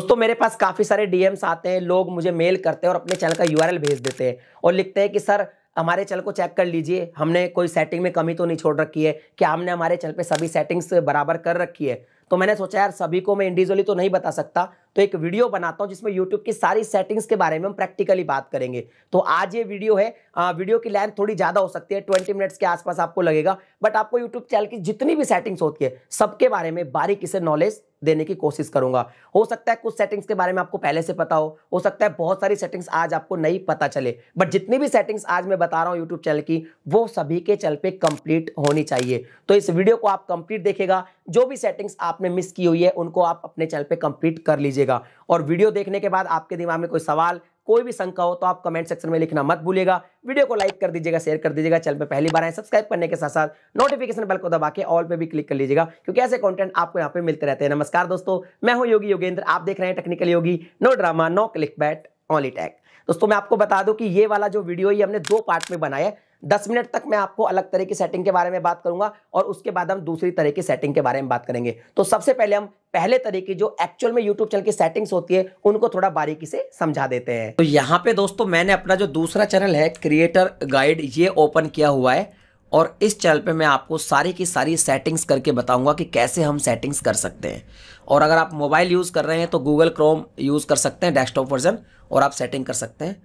दोस्तों मेरे पास काफ़ी सारे डीएम्स आते हैं लोग मुझे मेल करते हैं और अपने चैनल का यूआरएल भेज देते हैं और लिखते हैं कि सर हमारे चैनल को चेक कर लीजिए हमने कोई सेटिंग में कमी तो नहीं छोड़ रखी है क्या हमने हमारे चैनल पे सभी सेटिंग्स बराबर कर रखी है तो मैंने सोचा यार सभी को मैं इंडिविजुअली तो नहीं बता सकता तो एक वीडियो बनाता हूँ जिसमें यूट्यूब की सारी सेटिंग्स के बारे में हम प्रैक्टिकली बात करेंगे तो आज ये वीडियो है आ, वीडियो की लेंथ थोड़ी ज़्यादा हो सकती है ट्वेंटी मिनट्स के आसपास आपको लगेगा बट आपको यूट्यूब चैनल की जितनी भी सेटिंग्स होती है सबके बारे में बारीकी से नॉलेज देने की कोशिश करूंगा हो सकता है कुछ सेटिंग्स के बारे में आपको पहले से पता हो हो सकता है बहुत सारी सेटिंग्स आज आपको नहीं पता चले बट जितनी भी सेटिंग्स आज मैं बता रहा हूँ यूट्यूब चैनल की वो सभी के चैनल पे कंप्लीट होनी चाहिए तो इस वीडियो को आप कंप्लीट देखेगा जो भी सेटिंग्स आपने मिस की हुई है उनको आप अपने चैनल पर कंप्लीट कर लीजिए दीजिएगा और वीडियो देखने के बाद आपके दिमाग में कोई सवाल कोई भी शंका हो तो आप कमेंट सेक्शन में लिखना मत भूलिएगा वीडियो को लाइक कर दीजिएगा शेयर कर दीजिएगा चैनल पर पहली बार आए सब्सक्राइब करने के साथ साथ नोटिफिकेशन बेल को दबा के ऑल पे भी क्लिक कर लीजिएगा क्योंकि ऐसे कंटेंट आपको यहाँ पे मिलते रहते हैं नमस्कार दोस्तों मैं हूँ योगी योगेंद्र आप देख रहे हैं technical Yogi no drama no click bait only tech दोस्तों मैं आपको बता दूं कि ये वाला जो वीडियो ये हमने दो पार्ट में बनाया है दस मिनट तक मैं आपको अलग तरह की सेटिंग के बारे में बात करूंगा और उसके बाद हम दूसरी तरह की सेटिंग के बारे में बात करेंगे तो सबसे पहले हम पहले तरह की जो एक्चुअल में यूट्यूब चैनल की सेटिंग्स होती है उनको थोड़ा बारीकी से समझा देते हैं तो यहाँ पे दोस्तों मैंने अपना जो दूसरा चैनल है क्रिएटर गाइड ये ओपन किया हुआ है और इस चैनल पे मैं आपको सारी की सारी सेटिंग्स करके बताऊंगा कि कैसे हम सेटिंग्स कर सकते हैं और अगर आप मोबाइल यूज़ कर रहे हैं तो गूगल क्रोम यूज़ कर सकते हैं डेस्कटॉप वर्जन और आप सेटिंग कर सकते हैं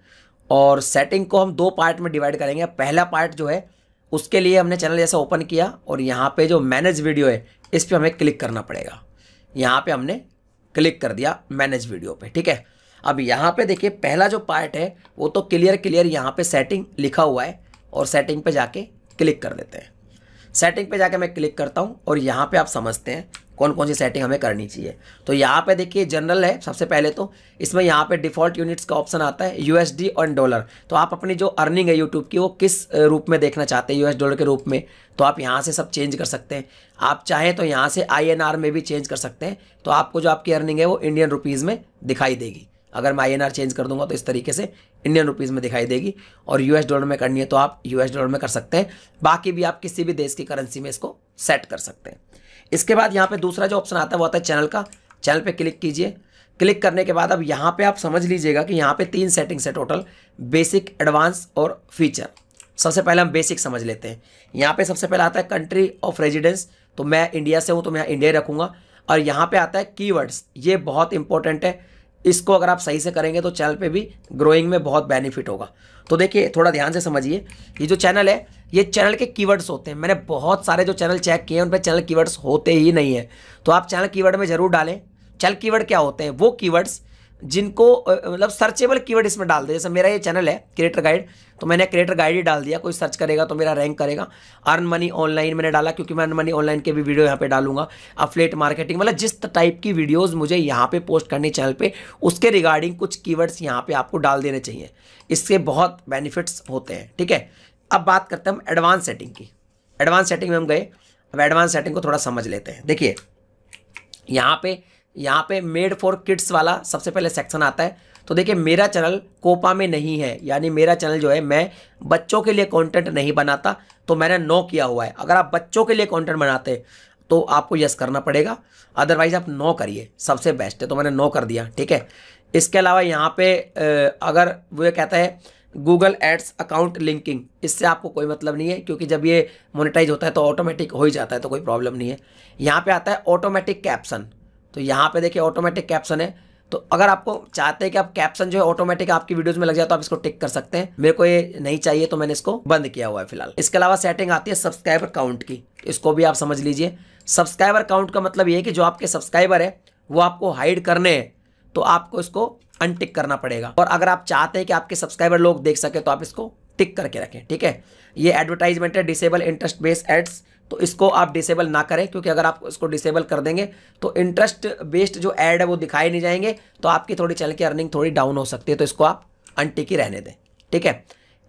और सेटिंग को हम दो पार्ट में डिवाइड करेंगे पहला पार्ट जो है उसके लिए हमने चैनल जैसा ओपन किया और यहाँ पे जो मैनेज वीडियो है इस पर हमें क्लिक करना पड़ेगा यहाँ पे हमने क्लिक कर दिया मैनेज वीडियो पे ठीक है अब यहाँ पे देखिए पहला जो पार्ट है वो तो क्लियर क्लियर यहाँ पे सेटिंग लिखा हुआ है और सेटिंग पे जाके क्लिक कर देते हैं सेटिंग पे जाके मैं क्लिक करता हूँ और यहाँ पे आप समझते हैं कौन कौन सी सेटिंग हमें करनी चाहिए तो यहाँ पे देखिए जनरल है सबसे पहले तो इसमें यहाँ पे डिफ़ॉल्ट यूनिट्स का ऑप्शन आता है यूएसडी और डॉलर तो आप अपनी जो अर्निंग है यूट्यूब की वो किस रूप में देखना चाहते हैं यूएस डॉलर के रूप में तो आप यहाँ से सब चेंज कर सकते हैं आप चाहें तो यहाँ से आई में भी चेंज कर सकते हैं तो आपको जो आपकी अर्निंग है वो इंडियन रुपीज़ में दिखाई देगी अगर मैं आई चेंज कर दूंगा तो इस तरीके से इंडियन रुपीज़ में दिखाई देगी और यूएस डॉलर में करनी है तो आप यूएस डॉलर में कर सकते हैं बाकी भी आप किसी भी देश की करेंसी में इसको सेट कर सकते हैं इसके बाद यहाँ पे दूसरा जो ऑप्शन आता है वो आता है चैनल का चैनल पे क्लिक कीजिए क्लिक करने के बाद अब यहाँ पे आप समझ लीजिएगा कि यहाँ पे तीन सेटिंग्स है टोटल बेसिक एडवांस और फीचर सबसे पहले हम बेसिक समझ लेते हैं यहाँ पे सबसे पहले आता है कंट्री ऑफ रेजिडेंस तो मैं इंडिया से हूँ तो मैं इंडिया रखूँगा और यहाँ पर आता है की ये बहुत इंपॉर्टेंट है इसको अगर आप सही से करेंगे तो चैनल पे भी ग्रोइंग में बहुत बेनिफिट होगा तो देखिए थोड़ा ध्यान से समझिए ये जो चैनल है ये चैनल के कीवर्ड्स होते हैं मैंने बहुत सारे जो चैनल चेक किए हैं उन पर चैनल कीवर्ड्स होते ही नहीं है तो आप चैनल कीवर्ड में ज़रूर डालें चैनल कीवर्ड क्या होते हैं वो कीवर्ड्स जिनको मतलब सर्चेबल कीवर्ड इसमें डाल दे जैसे मेरा ये चैनल है क्रिएटर गाइड तो मैंने क्रिएटर गाइड ही डाल दिया कोई सर्च करेगा तो मेरा रैंक करेगा अर्न मनी ऑनलाइन मैंने डाला क्योंकि मैं अर्न मनी ऑनलाइन के भी वीडियो यहाँ पे डालूंगा अफलेट मार्केटिंग मतलब जिस टाइप की वीडियोस मुझे यहाँ पे पोस्ट करनी चैनल पे उसके रिगार्डिंग कुछ कीवर्ड्स यहाँ पे आपको डाल देने चाहिए इससे बहुत बेनिफिट्स होते हैं ठीक है अब बात करते हैं हम एडवांस सेटिंग की एडवांस सेटिंग में हम गए अब एडवांस सेटिंग को थोड़ा समझ लेते हैं देखिए यहाँ पर यहाँ पे मेड फॉर किड्स वाला सबसे पहले सेक्शन आता है तो देखिए मेरा चैनल कोपा में नहीं है यानी मेरा चैनल जो है मैं बच्चों के लिए कंटेंट नहीं बनाता तो मैंने नो किया हुआ है अगर आप बच्चों के लिए कंटेंट बनाते तो आपको यस करना पड़ेगा अदरवाइज़ आप नो करिए सबसे बेस्ट है तो मैंने नो कर दिया ठीक है इसके अलावा यहाँ पर अगर वो कहता है गूगल एड्स अकाउंट लिंकिंग इससे आपको कोई मतलब नहीं है क्योंकि जब ये मोनिटाइज होता है तो ऑटोमेटिक हो ही जाता है तो कोई प्रॉब्लम नहीं है यहाँ पे आता है ऑटोमेटिक कैप्सन तो यहाँ पे देखिए ऑटोमेटिक कैप्शन है तो अगर आपको चाहते हैं कि आप कैप्शन जो है ऑटोमेटिक आपकी वीडियोस में लग जाए तो आप इसको टिक कर सकते हैं मेरे को ये नहीं चाहिए तो मैंने इसको बंद किया हुआ है फिलहाल इसके अलावा सेटिंग आती है सब्सक्राइबर काउंट की इसको भी आप समझ लीजिए सब्सक्राइबर काउंट का मतलब ये है कि जो आपके सब्सक्राइबर है वो आपको हाइड करने हैं तो आपको इसको अनटिक करना पड़ेगा और अगर आप चाहते हैं कि आपके सब्सक्राइबर लोग देख सकें तो आप इसको टिक करके रखें ठीक है ये एडवर्टाइजमेंट है डिसेबल इंटरेस्ट बेस्ड एड्स तो इसको आप डिसेबल ना करें क्योंकि अगर आप इसको डिसेबल कर देंगे तो इंटरेस्ट बेस्ड जो ऐड है वो दिखाई नहीं जाएंगे तो आपकी थोड़ी चल की अर्निंग थोड़ी डाउन हो सकती है तो इसको आप अनटिकी रहने दें ठीक है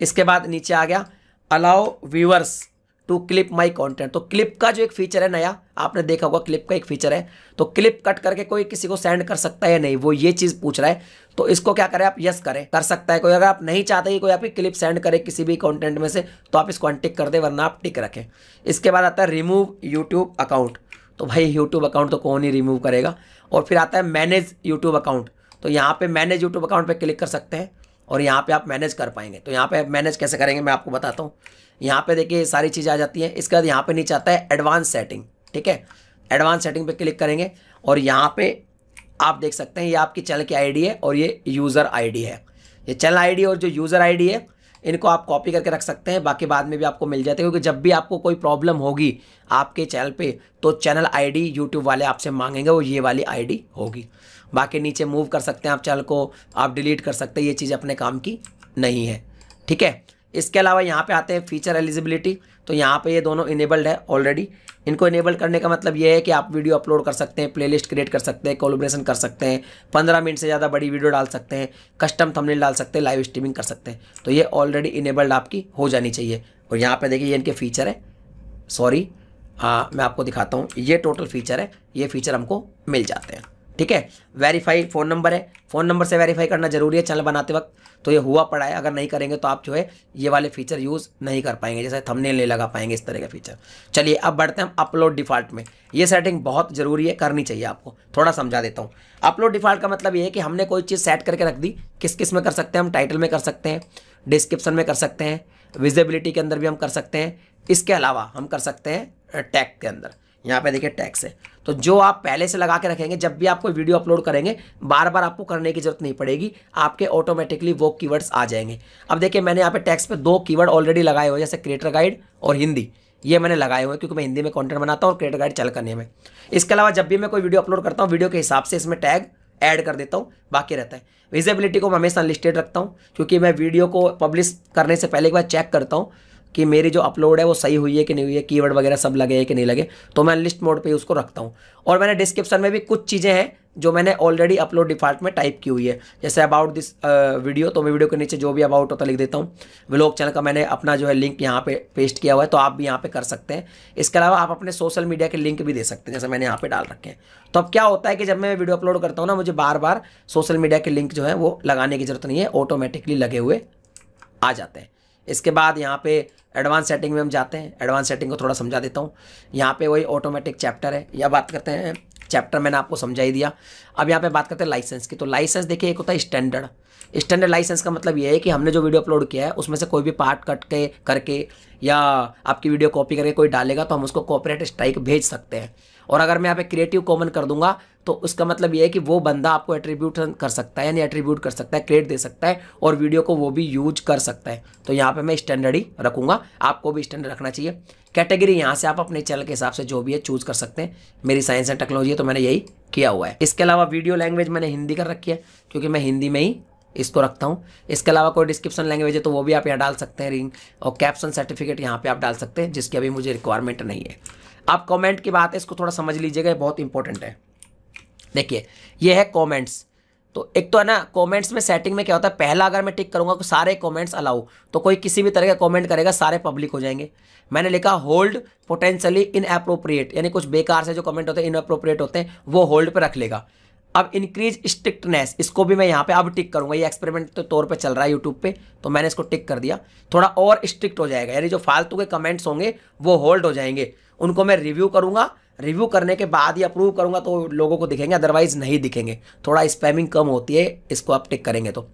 इसके बाद नीचे आ गया allow viewers to clip my content तो क्लिप का जो एक फीचर है नया आपने देखा होगा क्लिप का एक फीचर है तो क्लिप कट करके कोई किसी को सेंड कर सकता है या नहीं वो ये चीज़ पूछ रहा है तो इसको क्या करें आप यस करें कर सकता है कोई अगर आप नहीं चाहते कि कोई आपकी क्लिप सेंड करे किसी भी कॉन्टेंट में से तो आप इसको अनटिक कर दे वरना आप टिक रखें इसके बाद आता है रिमूव यूट्यूब अकाउंट तो भाई यूट्यूब अकाउंट तो कौन ही रिमूव करेगा और फिर आता है मैनेज यूट्यूब अकाउंट तो यहाँ पर मैनेज यूट्यूब अकाउंट पर क्लिक कर सकते हैं और यहाँ पर आप मैनेज कर पाएंगे तो यहाँ पर मैनेज कैसे करेंगे मैं आपको बताता हूँ यहाँ पे देखिए सारी चीज़ें आ जाती हैं इसके बाद यहाँ पे नीचे आता है एडवांस सेटिंग ठीक है एडवांस सेटिंग पे क्लिक करेंगे और यहाँ पे आप देख सकते हैं ये आपकी चैनल की आईडी है और ये यूज़र आईडी है ये चैनल आईडी और जो यूज़र आईडी है इनको आप कॉपी करके रख सकते हैं बाकी बाद में भी आपको मिल जाते हैं क्योंकि जब भी आपको कोई प्रॉब्लम होगी आपके चैनल पे तो चैनल आईडी यूट्यूब वाले आपसे मांगेंगे वो ये वाली आईडी होगी बाकी नीचे मूव कर सकते हैं आप चैनल को आप डिलीट कर सकते हैं ये चीज़ अपने काम की नहीं है ठीक है इसके अलावा यहाँ पे आते हैं फीचर एलिजिबिलिटी तो यहाँ पे ये दोनों इनेबल्ड है ऑलरेडी इनको इनेबल करने का मतलब ये है कि आप वीडियो अपलोड कर सकते हैं प्लेलिस्ट क्रिएट कर सकते हैं कोलोब्रेशन कर सकते हैं पंद्रह मिनट से ज़्यादा बड़ी वीडियो डाल सकते हैं कस्टम थंबनेल डाल सकते हैं लाइव स्ट्रीमिंग कर सकते हैं तो ये ऑलरेडी इनेबल्ड आपकी हो जानी चाहिए और यहाँ पर देखिए ये इनके फीचर है सॉरी मैं आपको दिखाता हूँ ये टोटल फीचर है ये फीचर हमको मिल जाते हैं ठीक है वेरीफाई फ़ोन नंबर है फ़ोन नंबर से वेरीफाई करना ज़रूरी है चैनल बनाते वक्त तो ये हुआ पड़ा है अगर नहीं करेंगे तो आप जो है ये वाले फीचर यूज़ नहीं कर पाएंगे जैसे थमने ले लगा पाएंगे इस तरह के फीचर चलिए अब बढ़ते हैं हम अपलोड डिफ़ॉल्ट में ये सेटिंग बहुत ज़रूरी है करनी चाहिए आपको थोड़ा समझा देता हूँ अपलोड डिफ़ॉल्ट का मतलब ये है कि हमने कोई चीज़ सेट करके रख दी किस किस में कर सकते हैं हम टाइटल में कर सकते हैं डिस्क्रिप्सन में कर सकते हैं विजिबिलिटी के अंदर भी हम कर सकते हैं इसके अलावा हम कर सकते हैं टैग के अंदर यहाँ पे देखिए टैक्स है तो जो आप पहले से लगा के रखेंगे जब भी आप कोई वीडियो अपलोड करेंगे बार बार आपको करने की जरूरत नहीं पड़ेगी आपके ऑटोमेटिकली वो कीवर्ड्स आ जाएंगे अब देखिए मैंने यहाँ पे टैक्स पे दो कीवर्ड ऑलरेडी लगाए हुए जैसे क्रिएटर गाइड और हिंदी ये मैंने लगाए हुए क्योंकि मैं हिंदी में कॉन्टेंट बनाता हूँ और क्रिएटर गाइड चल करने में इसके अलावा जब भी मैं कोई वीडियो अपलोड करता हूँ वीडियो के हिसाब से इसमें टैग ऐड कर देता हूँ बाकी रहता है विजिबिलिटी को मैं हमेशा लिस्टेड रखता हूँ क्योंकि मैं वीडियो को पब्लिश करने से पहले एक बार चेक करता हूँ कि मेरी जो अपलोड है वो सही हुई है कि नहीं हुई है कीवर्ड वगैरह सब लगे हैं कि नहीं लगे तो मैं लिस्ट मोड पर उसको रखता हूँ और मैंने डिस्क्रिप्शन में भी कुछ चीज़ें हैं जो मैंने ऑलरेडी अपलोड डिफॉल्ट में टाइप की हुई है जैसे अबाउट दिस वीडियो तो मैं वीडियो के नीचे जो भी अबाउट होता लिख देता हूँ व्लॉग चैनल का मैंने अपना जो है लिंक यहाँ पे पेस्ट किया हुआ है तो आप भी यहाँ पे कर सकते हैं इसके अलावा आप अपने सोशल मीडिया के लिंक भी दे सकते हैं जैसे मैंने यहाँ पर डाल रखे हैं तो अब क्या होता है कि जब मैं वीडियो अपलोड करता हूँ ना मुझे बार बार सोशल मीडिया के लिंक जो है वो लगाने की जरूरत नहीं है ऑटोमेटिकली लगे हुए आ जाते हैं इसके बाद यहाँ पे एडवांस सेटिंग में हम जाते हैं एडवांस सेटिंग को थोड़ा समझा देता हूँ यहाँ पे वही ऑटोमेटिक चैप्टर है या बात करते हैं चैप्टर मैंने आपको समझा ही दिया अब यहाँ पे बात करते हैं लाइसेंस की तो लाइसेंस देखिए एक होता है स्टैंडर्ड स्टैंडर्ड लाइसेंस का मतलब ये है कि हमने जो वीडियो अपलोड किया है उसमें से कोई भी पार्ट कट के करके या आपकी वीडियो कॉपी करके कोई डालेगा तो हम उसको कॉपरेट स्ट्राइक भेज सकते हैं और अगर मैं यहाँ पे क्रिएटिव कॉमन कर दूंगा तो उसका मतलब ये है कि वो बंदा आपको एट्रीब्यूट कर सकता है यानी एट्रीब्यूट कर सकता है क्रेडिट दे सकता है और वीडियो को वो भी यूज कर सकता है तो यहाँ पे मैं स्टैंडर्ड ही रखूँगा आपको भी स्टैंडर्ड रखना चाहिए कैटेगरी यहाँ से आप अपने चैनल के हिसाब से जो भी है चूज कर सकते हैं मेरी साइंस एंड टेक्नोलॉजी है तो मैंने यही किया हुआ है इसके अलावा वीडियो लैंग्वेज मैंने हिंदी कर रखी है क्योंकि मैं हिंदी में ही इसको रखता हूँ इसके अलावा कोई डिस्क्रिप्शन लैंग्वेज है तो वो भी आप यहाँ डाल सकते हैं रिंग और कैप्शन सर्टिफिकेट यहाँ पर आप डाल सकते हैं जिसकी अभी मुझे रिक्वायरमेंट नहीं है आप कमेंट की बात है इसको थोड़ा समझ लीजिएगा बहुत इंपॉर्टेंट है देखिए ये है कमेंट्स तो एक तो है ना कमेंट्स में सेटिंग में क्या होता है पहला अगर मैं टिक करूंगा तो सारे कमेंट्स अलाउ तो कोई किसी भी तरह का कमेंट करेगा सारे पब्लिक हो जाएंगे मैंने लिखा होल्ड पोटेंशियली इन अप्रोप्रिएट यानी कुछ बेकार से जो कमेंट होते हैं इन अप्रोप्रिएट होते हैं वो होल्ड पर रख लेगा अब इंक्रीज स्ट्रिक्टनेस इसको भी मैं यहाँ पे अब टिक करूँगा ये एक्सपेरिमेंट तो तौर पे चल रहा है यूट्यूब पे तो मैंने इसको टिक कर दिया थोड़ा और स्ट्रिक्ट हो जाएगा यानी जो फालतू के कमेंट्स होंगे वो होल्ड हो जाएंगे उनको मैं रिव्यू करूँगा रिव्यू करने के बाद ही अप्रूव करूँगा तो लोगों को दिखेंगे अदरवाइज़ नहीं दिखेंगे थोड़ा स्पैमिंग कम होती है इसको आप टिक करेंगे तो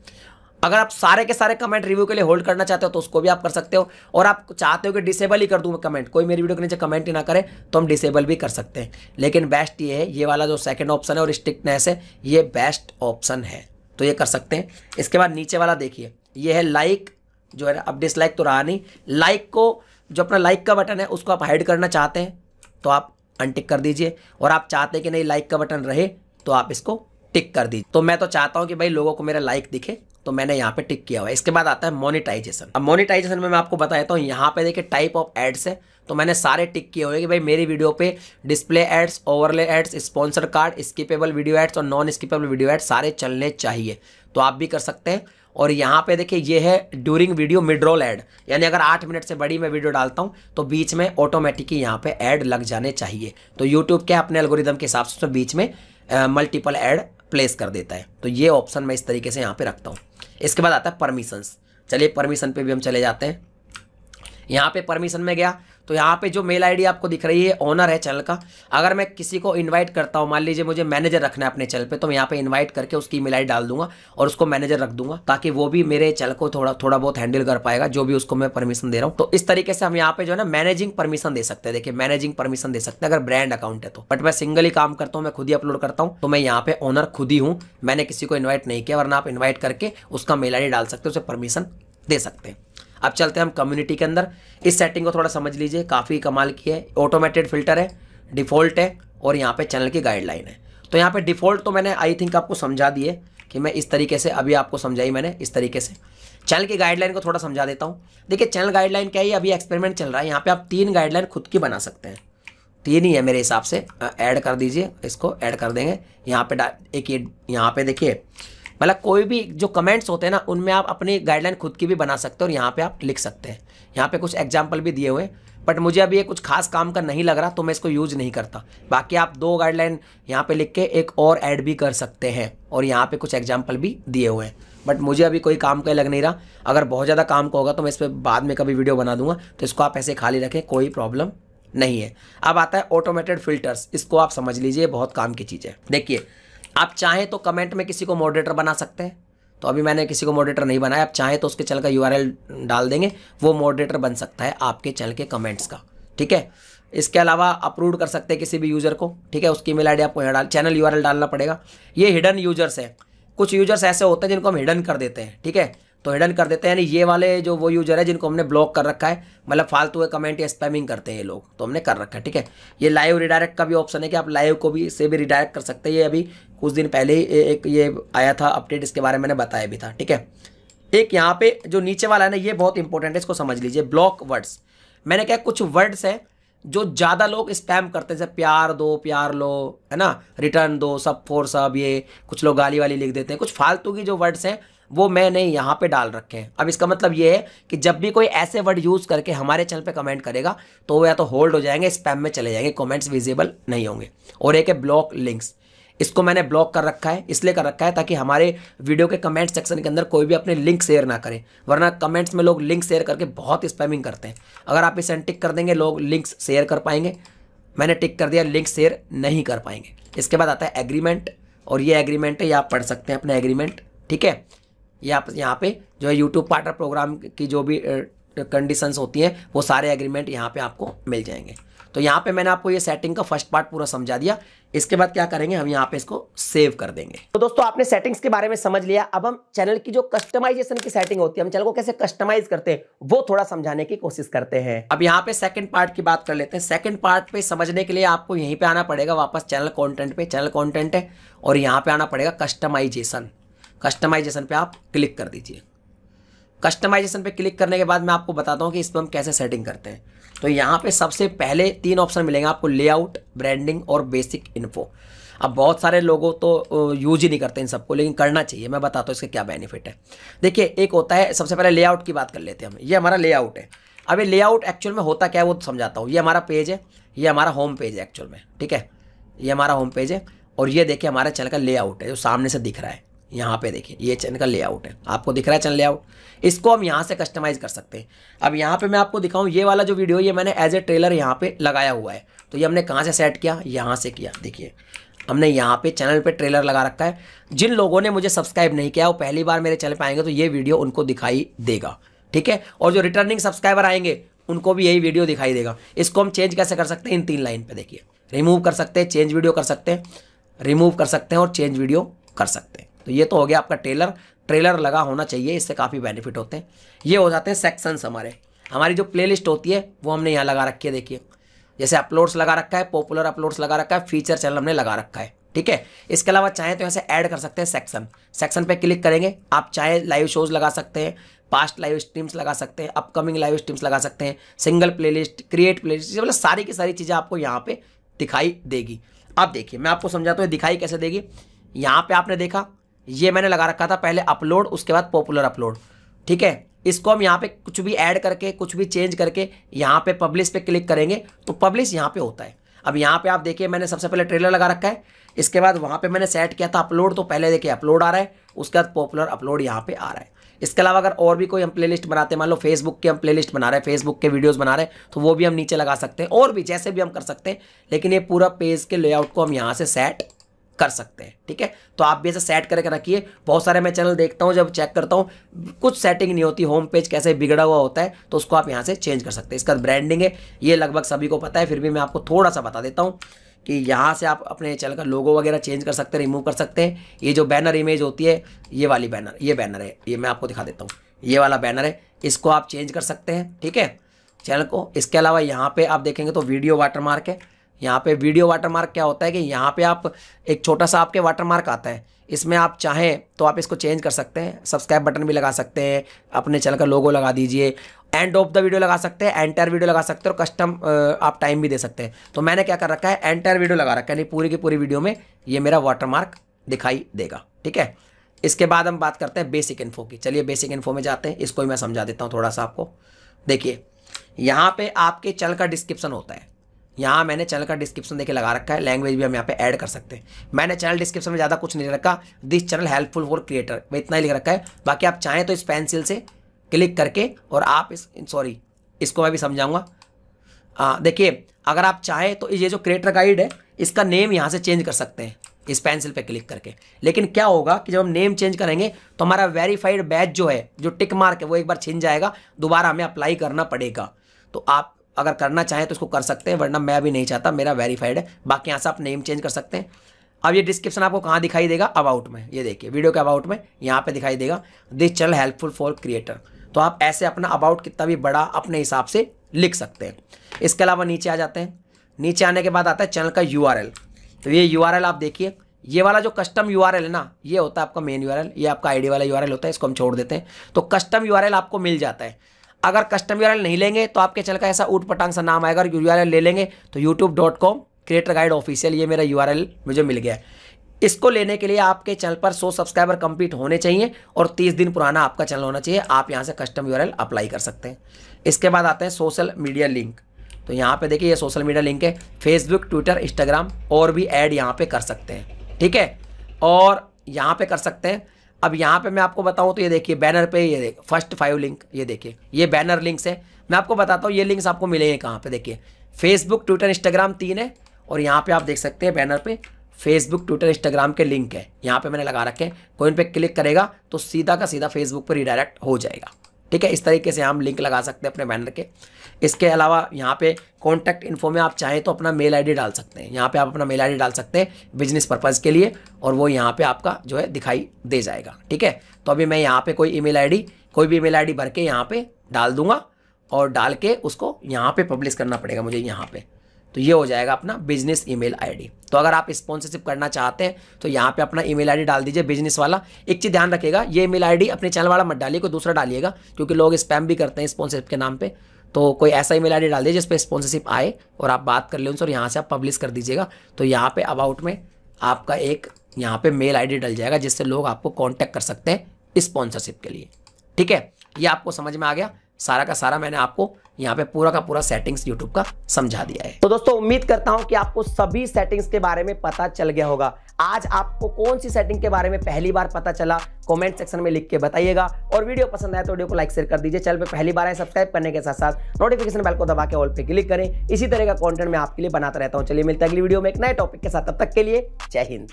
अगर आप सारे के सारे कमेंट रिव्यू के लिए होल्ड करना चाहते हो तो उसको भी आप कर सकते हो और आप चाहते हो कि डिसेबल ही कर दूँ मैं कमेंट कोई मेरी वीडियो के नीचे कमेंट ही ना करे तो हम डिसेबल भी कर सकते हैं लेकिन बेस्ट ये है ये वाला जो सेकंड ऑप्शन है और स्ट्रिक्टनेस है ये बेस्ट ऑप्शन है तो ये कर सकते हैं इसके बाद नीचे वाला देखिए ये है लाइक जो है अब डिसलाइक तो रहा नहीं लाइक को जो अपना लाइक का बटन है उसको आप हाइड करना चाहते हैं तो आप अनटिक कर दीजिए और आप चाहते कि नहीं लाइक का बटन रहे तो आप इसको टिक कर दीजिए तो मैं तो चाहता हूँ कि भाई लोगों को मेरा लाइक दिखे तो मैंने यहाँ पे टिक किया हुआ है इसके बाद आता है मोनिटाइजेशन अब मोनिटाइजेशन में मैं आपको बता देता हूँ तो यहाँ पे देखिए टाइप ऑफ एड्स है तो मैंने सारे टिक किए हुए कि भाई मेरी वीडियो पे display ads overlay ads sponsor card skippable video ads और नॉन स्किपेबल वीडियो एड्स सारे चलने चाहिए तो आप भी कर सकते हैं और यहाँ पे देखिए ये है during video midroll ad ad यानी अगर आठ मिनट से बड़ी मैं वीडियो डालता हूँ तो बीच में ऑटोमेटिकली यहाँ पे ऐड लग जाने चाहिए तो यूट्यूब क्या अपने एल्गोरिदम के हिसाब से बीच में मल्टीपल ऐड प्लेस कर देता है तो ये ऑप्शन मैं इस तरीके से यहाँ पर रखता हूँ इसके बाद आता है परमिशंस चलिए परमिशन पर भी हम चले जाते हैं यहाँ पे परमिशन में गया तो यहाँ पे जो मेल आईडी आपको दिख रही है ऑनर है चैनल का अगर मैं किसी को इन्वाइट करता हूँ मान लीजिए मुझे मैनेजर रखना है अपने चैनल पे तो मैं यहाँ पे इन्वाइट करके उसकी ईमेल आईडी डाल दूंगा और उसको मैनेजर रख दूंगा ताकि वो भी मेरे चैनल को थोड़ा थोड़ा बहुत हैंडल कर पाएगा जो भी उसको मैं परमिशन दे रहा हूँ तो इस तरीके से हम यहाँ पे जो है ना मैनेजिंग परमिशन दे सकते हैं देखिए मैनेजिंग परमिशन दे सकते हैं अगर ब्रांड अकाउंट है तो बट मैं सिंगल ही काम करता हूँ मैं खुद ही अपलोड करता हूँ तो मैं यहाँ पे ओनर खुद ही हूँ मैंने किसी को इन्वाइट नहीं किया वरना आप इन्वाइट करके उसका मेल आई डाल सकते हो उसे परमिशन दे सकते हैं अब चलते हैं हम कम्युनिटी के अंदर इस सेटिंग को थोड़ा समझ लीजिए काफ़ी कमाल की है ऑटोमेटेड फिल्टर है डिफ़ॉल्ट है और यहाँ पे चैनल की गाइडलाइन है तो यहाँ पे डिफ़ॉल्ट तो मैंने आई थिंक आपको समझा दिए कि मैं इस तरीके से अभी आपको समझाई मैंने इस तरीके से चैनल की गाइडलाइन को थोड़ा समझा देता हूँ देखिए चैनल गाइडलाइन क्या है अभी एक्सपेरिमेंट चल रहा है यहाँ पर आप तीन गाइडलाइन खुद की बना सकते हैं तीन ही है मेरे हिसाब से ऐड कर दीजिए इसको ऐड कर देंगे यहाँ पर एक ये यहाँ पर देखिए मतलब कोई भी जो कमेंट्स होते हैं ना उनमें आप अपनी गाइडलाइन खुद की भी बना सकते हो और यहाँ पर आप लिख सकते हैं यहाँ पर कुछ एग्जाम्पल भी दिए हुए बट मुझे अभी ये कुछ खास काम का नहीं लग रहा तो मैं इसको यूज़ नहीं करता बाकी आप दो गाइडलाइन यहाँ पे लिख के एक और ऐड भी कर सकते हैं और यहाँ पे कुछ एग्जाम्पल भी दिए हुए हैं बट मुझे अभी कोई काम का लग नहीं रहा अगर बहुत ज़्यादा काम का होगा तो मैं इस पर बाद में कभी वीडियो बना दूंगा तो इसको आप ऐसे खाली रखें कोई प्रॉब्लम नहीं है अब आता है ऑटोमेटेड फिल्टर्स इसको आप समझ लीजिए बहुत काम की चीज़ है देखिए आप चाहें तो कमेंट में किसी को मॉडरेटर बना सकते हैं तो अभी मैंने किसी को मॉडरेटर नहीं बनाया आप चाहें तो उसके चैनल का यू डाल देंगे वो मॉडरेटर बन सकता है आपके चैनल के कमेंट्स का ठीक है इसके अलावा अप्रूव कर सकते हैं किसी भी यूज़र को ठीक है उसकी ईमेल आई आपको डाल चैनल यू डालना पड़ेगा ये हिडन यूजर्स हैं कुछ यूजर्स ऐसे होते हैं जिनको हम हिडन कर देते हैं ठीक है तो हिडन कर देते हैं यानी ये वाले जो वो यूजर है जिनको हमने ब्लॉक कर रखा है मतलब फालतू कमेंट या स्पैमिंग करते हैं ये लोग तो हमने कर रखा है ठीक है ये लाइव रिडायरेक्ट का भी ऑप्शन है कि आप लाइव को भी से भी रिडायरेक्ट कर सकते हैं ये अभी कुछ दिन पहले ही एक ये आया था अपडेट इसके बारे में मैंने बताया भी था ठीक है एक यहाँ पे जो नीचे वाला है ना ये बहुत इंपॉर्टेंट है इसको समझ लीजिए ब्लॉक वर्ड्स मैंने क्या कुछ वर्ड्स हैं जो ज़्यादा लोग स्पैम करते हैं जैसे प्यार दो प्यार लो है ना रिटर्न दो सब फोर सब ये कुछ लोग गाली वाली लिख देते हैं कुछ फालतू की जो वर्ड्स हैं वो मैंने यहाँ पे डाल रखे हैं अब इसका मतलब ये है कि जब भी कोई ऐसे वर्ड यूज़ करके हमारे चैनल पे कमेंट करेगा तो वो या तो होल्ड हो जाएंगे स्पैम में चले जाएंगे कमेंट्स विजिबल नहीं होंगे और एक है ब्लॉक लिंक्स इसको मैंने ब्लॉक कर रखा है इसलिए कर रखा है ताकि हमारे वीडियो के कमेंट सेक्शन के अंदर कोई भी अपने लिंक शेयर ना करें वरना कमेंट्स में लोग लिंक शेयर करके बहुत स्पैमिंग करते हैं अगर आप इसे टिक कर देंगे लोग लिंक्स शेयर कर पाएंगे मैंने टिक कर दिया लिंक शेयर नहीं कर पाएंगे इसके बाद आता है एग्रीमेंट और ये एग्रीमेंट है ये आप पढ़ सकते हैं अपना एग्रीमेंट ठीक है यहाँ यहाँ पे जो है यूट्यूब पार्टनर प्रोग्राम की जो भी कंडीशंस होती हैं वो सारे एग्रीमेंट यहाँ पे आपको मिल जाएंगे तो यहाँ पे मैंने आपको ये सेटिंग का फर्स्ट पार्ट पूरा समझा दिया इसके बाद क्या करेंगे हम यहाँ पे इसको सेव कर देंगे तो दोस्तों आपने सेटिंग्स के बारे में समझ लिया अब हम चैनल की जो कस्टमाइजेशन की सेटिंग होती है हम चैनल को कैसे कस्टमाइज करते हैं वो थोड़ा समझाने की कोशिश करते हैं अब यहाँ पे सेकंड पार्ट की बात कर लेते हैं सेकंड पार्ट पे समझने के लिए आपको यहीं पे आना पड़ेगा वापस चैनल कॉन्टेंट पे चैनल कॉन्टेंट है और यहाँ पे आना पड़ेगा कस्टमाइजेशन कस्टमाइजेशन पे आप क्लिक कर दीजिए कस्टमाइजेशन पे क्लिक करने के बाद मैं आपको बताता हूँ कि इस पर हम कैसे सेटिंग करते हैं तो यहाँ पे सबसे पहले तीन ऑप्शन मिलेंगे आपको लेआउट ब्रांडिंग और बेसिक इन्फो अब बहुत सारे लोगों तो यूज ही नहीं करते इन सबको लेकिन करना चाहिए मैं बताता हूँ इसके क्या बेनिफिट है देखिए एक होता है सबसे पहले लेआउट की बात कर लेते हैं हम ये हमारा लेआउट है अब ये लेआउट एक्चुअल में होता क्या है वो समझाता हूँ ये हमारा पेज है ये हमारा होम पेज है एक्चुअल में ठीक है ये हमारा होम पेज है और ये देखिए हमारा चैनल का लेआउट है जो सामने से दिख रहा है यहाँ पे देखिए ये चैन का लेआउट है आपको दिख रहा है चैन लेआउट इसको हम यहाँ से कस्टमाइज़ कर सकते हैं अब यहाँ पे मैं आपको दिखाऊँ ये वाला जो वीडियो ये मैंने एज ए ट्रेलर यहाँ पे लगाया हुआ है तो ये हमने कहाँ से सेट किया यहाँ से किया देखिए हमने यहाँ पे चैनल पे ट्रेलर लगा रखा है जिन लोगों ने मुझे सब्सक्राइब नहीं किया वो पहली बार मेरे चैनल पर आएंगे तो ये वीडियो उनको दिखाई देगा ठीक है और जो रिटर्निंग सब्सक्राइबर आएंगे उनको भी यही वीडियो दिखाई देगा इसको हम चेंज कैसे कर सकते हैं इन तीन लाइन पर देखिए रिमूव कर सकते हैं चेंज वीडियो कर सकते हैं रिमूव कर सकते हैं और चेंज वीडियो कर सकते हैं तो ये तो हो गया आपका ट्रेलर ट्रेलर लगा होना चाहिए इससे काफ़ी बेनिफिट होते हैं ये हो जाते हैं सेक्शंस हमारे हमारी जो प्लेलिस्ट होती है वो हमने यहाँ लगा रखी है देखिए जैसे अपलोड्स लगा रखा है पॉपुलर अपलोड्स लगा रखा है फीचर चैनल हमने लगा रखा है ठीक है इसके अलावा चाहें तो यहाँ से ऐड कर सकते हैं सेक्शन सेक्शन पे क्लिक करेंगे आप चाहे लाइव शोज लगा सकते हैं पास्ट लाइव स्ट्रीम्स लगा सकते हैं अपकमिंग लाइव स्ट्रीम्स लगा सकते हैं सिंगल प्लेलिस्ट क्रिएट प्लेलिस्ट मतलब सारी की सारी चीज़ें आपको यहाँ पे दिखाई देगी अब देखिए मैं आपको समझाता हूँ दिखाई कैसे देगी यहाँ पे आपने देखा ये मैंने लगा रखा था पहले अपलोड उसके बाद पॉपुलर अपलोड ठीक है इसको हम यहाँ पे कुछ भी ऐड करके कुछ भी चेंज करके यहाँ पे पब्लिश पे क्लिक करेंगे तो पब्लिश यहाँ पे होता है अब यहाँ पे आप देखिए मैंने सबसे पहले ट्रेलर लगा रखा है इसके बाद वहाँ पे मैंने सेट किया था अपलोड तो पहले देखिए अपलोड आ रहा है उसके बाद पॉपुलर अपलोड यहाँ पे आ रहा है इसके अलावा अगर और भी कोई हम प्ले बनाते हैं मान लो फेसबुक के हम प्ले बना रहे हैं फेसबुक के वीडियोज बना रहे हैं तो वो भी हम नीचे लगा सकते हैं और भी जैसे भी हम कर सकते हैं लेकिन ये पूरा पेज के लेआउट को हम यहाँ से सेट कर सकते हैं ठीक है तो आप भी ऐसे सेट करके रखिए बहुत सारे मैं चैनल देखता हूँ जब चेक करता हूँ कुछ सेटिंग नहीं होती होम पेज कैसे बिगड़ा हुआ होता है तो उसको आप यहाँ से चेंज कर सकते हैं इसका ब्रांडिंग है ये लगभग सभी को पता है फिर भी मैं आपको थोड़ा सा बता देता हूँ कि यहाँ से आप अपने चैनल का लोगो वगैरह चेंज कर सकते हैं रिमूव कर सकते हैं ये जो बैनर इमेज होती है ये वाली बैनर ये बैनर है ये मैं आपको दिखा देता हूँ ये वाला बैनर है इसको आप चेंज कर सकते हैं ठीक है चैनल को इसके अलावा यहाँ पे आप देखेंगे तो वीडियो वाटरमार्क है यहाँ पे वीडियो वाटरमार्क क्या होता है कि यहाँ पे आप एक छोटा सा आपके वाटरमार्क आता है इसमें आप चाहें तो आप इसको चेंज कर सकते हैं सब्सक्राइब बटन भी लगा सकते हैं अपने चैनल का लोगो लगा दीजिए एंड ऑफ द वीडियो लगा सकते हैं एंटायर वीडियो लगा सकते हैं और कस्टम आप टाइम भी दे सकते हैं तो मैंने क्या कर रखा है एंटायर वीडियो लगा रखा है यानी पूरी की पूरी वीडियो में ये मेरा वाटरमार्क दिखाई देगा ठीक है इसके बाद हम बात करते हैं बेसिक इन्फो की चलिए बेसिक इन्फो में जाते हैं इसको भी मैं समझा देता हूँ थोड़ा सा आपको देखिए यहाँ पे आपके चल का डिस्क्रिप्शन होता है यहाँ मैंने चैनल का डिस्क्रिप्शन देखे लगा रखा है लैंग्वेज भी हम यहाँ पे ऐड कर सकते हैं मैंने चैनल डिस्क्रिप्शन में ज़्यादा कुछ नहीं रखा this channel helpful for creator मैं इतना ही लिख रखा है बाकी आप चाहें तो इस पेंसिल से क्लिक करके और आप इस सॉरी इसको मैं भी समझाऊँगा देखिए अगर आप चाहें तो ये जो क्रिएटर गाइड है इसका नेम यहाँ से चेंज कर सकते हैं इस पेंसिल पे क्लिक करके लेकिन क्या होगा कि जब हम नेम चेंज करेंगे तो हमारा वेरीफाइड बैच जो है जो टिक मार्क है वो एक बार छिन जाएगा दोबारा हमें अप्लाई करना पड़ेगा तो आप अगर करना चाहें तो उसको कर सकते हैं वरना मैं अभी नहीं चाहता मेरा वेरीफाइड है बाकी यहाँ से आप नेम चेंज कर सकते हैं अब ये डिस्क्रिप्शन आपको कहाँ दिखाई देगा अबाउट में ये देखिए वीडियो के अबाउट में यहाँ पे दिखाई देगा this channel helpful for creator तो आप ऐसे अपना अबाउट कितना भी बड़ा अपने हिसाब से लिख सकते हैं इसके अलावा नीचे आ जाते हैं नीचे आने के बाद आता है चैनल का यू तो ये यू आप देखिए ये वाला जो कस्टम यू है ना ये होता है आपका मेन यू ये आपका आई वाला यू होता है इसको हम छोड़ देते हैं तो कस्टम यू आपको मिल जाता है अगर कस्टम यूर नहीं लेंगे तो आपके चैनल का ऐसा ऊट पटांग सा नाम आएगा और यू ले लेंगे तो YouTube dot com creator guide official ये मेरा यू मुझे मिल गया है इसको लेने के लिए आपके चैनल पर 100 सब्सक्राइबर कंप्लीट होने चाहिए और 30 दिन पुराना आपका चैनल होना चाहिए आप यहाँ से कस्टम यू अप्लाई कर सकते हैं इसके बाद आते हैं सोशल मीडिया लिंक तो यहाँ पे देखिए ये सोशल मीडिया लिंक है फेसबुक ट्विटर इंस्टाग्राम और भी ऐड यहाँ पे कर सकते हैं ठीक है और यहाँ पर कर सकते हैं अब यहाँ पे मैं आपको बताऊँ तो ये देखिए बैनर पे ये देखिए फर्स्ट फाइव लिंक ये देखिए ये बैनर लिंक्स है मैं आपको बताता हूँ ये लिंक्स आपको मिलेंगे कहाँ पे देखिए फेसबुक ट्विटर इंस्टाग्राम तीन है और यहाँ पे आप देख सकते हैं बैनर पे फेसबुक ट्विटर इंस्टाग्राम के लिंक है यहाँ पे मैंने लगा रखे हैं कोई इन पर क्लिक करेगा तो सीधा का सीधा फेसबुक पर रिडायरेक्ट हो जाएगा ठीक है इस तरीके से हम लिंक लगा सकते हैं अपने बैनर के इसके अलावा यहाँ पे कॉन्टैक्ट इन्फो में आप चाहें तो अपना मेल आईडी डाल सकते हैं यहाँ पे आप अपना मेल आईडी डाल सकते हैं बिजनेस पर्पज़ के लिए और वो यहाँ पे आपका जो है दिखाई दे जाएगा ठीक है तो अभी मैं यहाँ पे कोई ईमेल आईडी कोई भी ईमेल आईडी भर के यहाँ पे डाल दूंगा और डाल के उसको यहाँ पर पब्लिश करना पड़ेगा मुझे यहाँ पर तो ये हो जाएगा अपना बिजनेस ईमेल आईडी तो अगर आप स्पॉन्सरशिप करना चाहते हैं तो यहाँ पे अपना ईमेल आईडी डाल दीजिए बिजनेस वाला एक चीज़ ध्यान रखिएगा ये ईमेल आईडी अपने चैनल वाला मत डालिए कोई दूसरा डालिएगा क्योंकि लोग स्पैम भी करते हैं स्पॉन्सरशिप के नाम पर तो कोई ऐसा ईमेल आईडी डाल दीजिए जिस पर स्पॉन्सरशिप आए और आप बात कर लें उनसे और यहाँ से आप पब्लिश कर दीजिएगा तो यहाँ पे अबाउट में आपका एक यहाँ पे मेल आईडी डल जाएगा जिससे लोग आपको कांटेक्ट कर सकते हैं स्पॉन्सरशिप के लिए ठीक है ये आपको समझ में आ गया सारा का सारा मैंने आपको यहाँ पे पूरा का पूरा सेटिंग्स यूट्यूब का समझा दिया है तो दोस्तों उम्मीद करता हूँ कि आपको सभी सेटिंग्स के बारे में पता चल गया होगा आज आपको कौन सी सेटिंग के बारे में पहली बार पता चला कमेंट सेक्शन में लिख के बताइएगा और वीडियो पसंद आया तो वीडियो को लाइक शेयर कर दीजिए चैनल पर पहली बार आए सब्सक्राइब करने के साथ साथ नोटिफिकेशन बेल को दबा के ऑल पे क्लिक करें इसी तरह का कॉन्टेंट मैं आपके लिए बनाता रहता हूँ चलिए मिलते अगली वीडियो में एक नए टॉपिक के साथ तब तक के लिए जय हिंद